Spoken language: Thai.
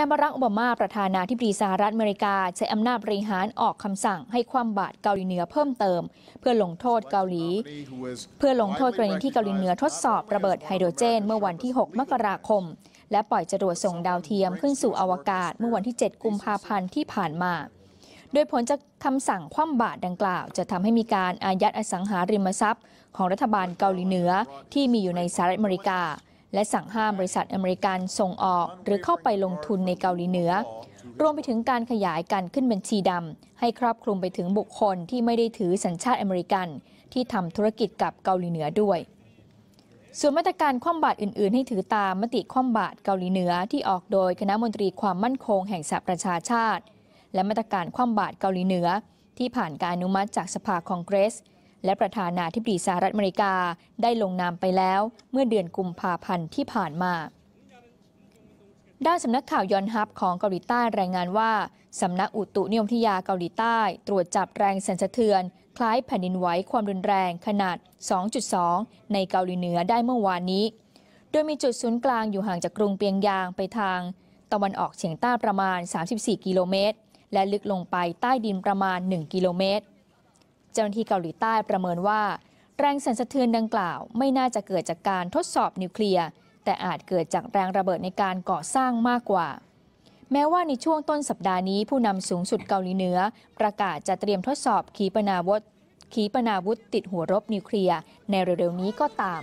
นายบารักโอบามาประธานาธิบดีสหรัฐอเมริกาใช้อำนาจบริหารออกคำสั่งให้คว่ำบาตรเกาหลีเหนือเพิ่มเติม เพื่อลงโทษเกาหลีเพื่อลงโทษกรณีที่เกาหลีเหนือทดสอบระเบิดไฮโดรเจนเมื่อวันที่ 6 มกราคม และปล่อยจรวดส่งดาวเทียมขึ้นสู่อวกาศเมื่อวันที่ 7 กุมภาพันธ์ที่ผ่านมาโดยผลจากคำสั่งคว่ำบาตรดังกล่าว จะทำให้มีการอายัดอสังหาริมทรัพย์ของรัฐบาลเกาหลีเหนือที่มีอยู่ในสหรัฐอเมริกาและสั่งห้ามบริษัทอเมริกันส่งออกหรือเข้าไปลงทุนในเกาหลีเหนือรวมไปถึงการขยายการขึ้นบัญชีดำ ให้ครอบคลุมไปถึงบุคคลที่ไม่ได้ถือสัญชาติอเมริกัน ที่ทำธุรกิจกับเกาหลีเหนือด้วยส่วนมาตรการคว่ำบาตรอื่นๆ ให้ถือตามมติคว่ำบาตรเกาหลีเหนือที่ออกโดยคณะมนตรีความมั่นคงแห่งสหประชาชาติ และมาตรการคว่ำบาตรเกาหลีเหนือที่ผ่านการอนุมัติจากสภาคองเกรสและประธานาธิบดีสหรัฐอเมริกาได้ลงนามไปแล้วเมื่อเดือนกุมภาพันธ์ที่ผ่านมา ด้านสำนักข่าวยอนฮับของเกาหลีใต้รายงานว่า สำนักอุตุนิยมวิทยาเกาหลีใต้ ตรวจจับแรงสั่นสะเทือน คล้ายแผ่นดินไหวความรุนแรงขนาด 2.2 ในเกาหลีเหนือได้เมื่อวานนี้ โดยมีจุดศูนย์กลางอยู่ห่างจากกรุงเปียงยางไปทาง ตะวันออกเฉียงใต้ประมาณ 34 กิโลเมตรและลึกลงไปใต้ดินประมาณ 1 กิโลเมตรเจ้าหน้าที่เกาหลีใต้ประเมินว่า แรงสั่นสะเทือนดังกล่าวไม่น่าจะเกิดจากการทดสอบนิวเคลียร์แต่อาจเกิดจากแรงระเบิดในการก่อสร้างมากกว่า แม้ว่าในช่วงต้นสัปดาห์นี้ผู้นำสูงสุดเกาหลีเหนือประกาศจะเตรียมทดสอบขีปนาวุธขีปนาวุธติดหัวรบนิวเคลียร์ในเร็วๆนี้ก็ตาม